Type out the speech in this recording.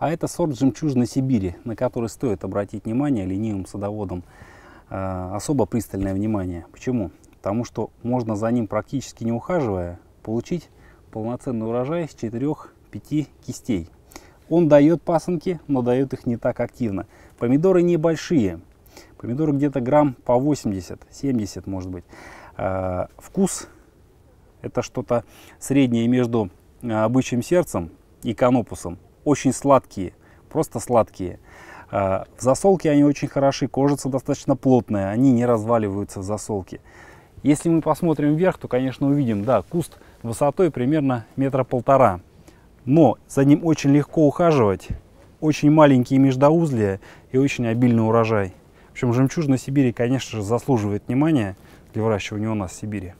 А это сорт жемчужной Сибири, на который стоит обратить внимание ленивым садоводам э, особо пристальное внимание. Почему? Потому что можно за ним практически не ухаживая получить полноценный урожай с 4-5 кистей. Он дает пасынки, но дает их не так активно. Помидоры небольшие. Помидоры где-то грамм по 80-70 может быть. Э, вкус это что-то среднее между э, обычным сердцем и канопусом. Очень сладкие, просто сладкие. Э, в засолке они очень хороши, кожица достаточно плотная, они не разваливаются в засолке. Если мы посмотрим вверх, то, конечно, увидим, да, куст высотой примерно метра полтора. Но за ним очень легко ухаживать, очень маленькие междоузлия и очень обильный урожай. В общем, жемчужина Сибири, конечно же, заслуживает внимания для выращивания у нас в Сибири.